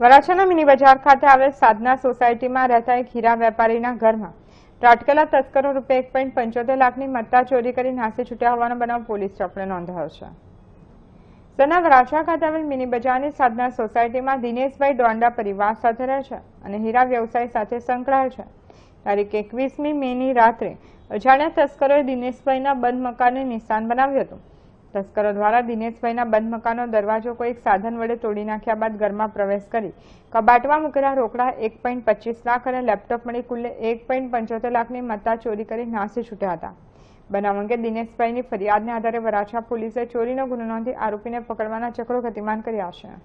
વરાછાના mini બજાર ખાતે આવેલ સાધના સોસાયટીમાં રહેતા એક હીરા વેપારીના ઘરમાં ત્રાટકેલા તસ્કરો રૂપે એક પોઈન્ટ પંચોતેર લાખની મત્તા ચોરી કરી નાસી છૂટ્યા હોવાનો બનાવ પોલીસ ચોપડે નોંધાયો છે સના વરાછા ખાતે આવેલ મિની બજારની સાધના સોસાયટીમાં દિનેશભાઈ ડોંડા પરિવાર સાથે રહે છે અને હીરા વ્યવસાય સાથે સંકળાયેલ છે તારીખ એકવીસમી મેની રાત્રે અજાણ્યા તસ્કરોએ દિનેશભાઈના બંધ મકાનને નિશાન બનાવ્યું હતું તસ્કરો દ્વારા દિનેશભાઈના બંધ મકાનો દરવાજો કોઈ એક સાધન વડે તોડી નાખ્યા બાદ ઘરમાં પ્રવેશ કરી કબાટમાં મૂકેલા રોકડા એક પોઈન્ટ પચીસ લાખ અને લેપટોપ મળી કુલ્લે એક પોઈન્ટ પંચોતેર લાખની મત્તા ચોરી કરી નાસી છૂટ્યા હતા બનાવ અંગે દિનેશભાઈની ફરિયાદને આધારે વરાછા પોલીસે ચોરીનો ગુનો નોંધી આરોપીને પકડવાના ચક્રો ગતિમાન કર્યા છે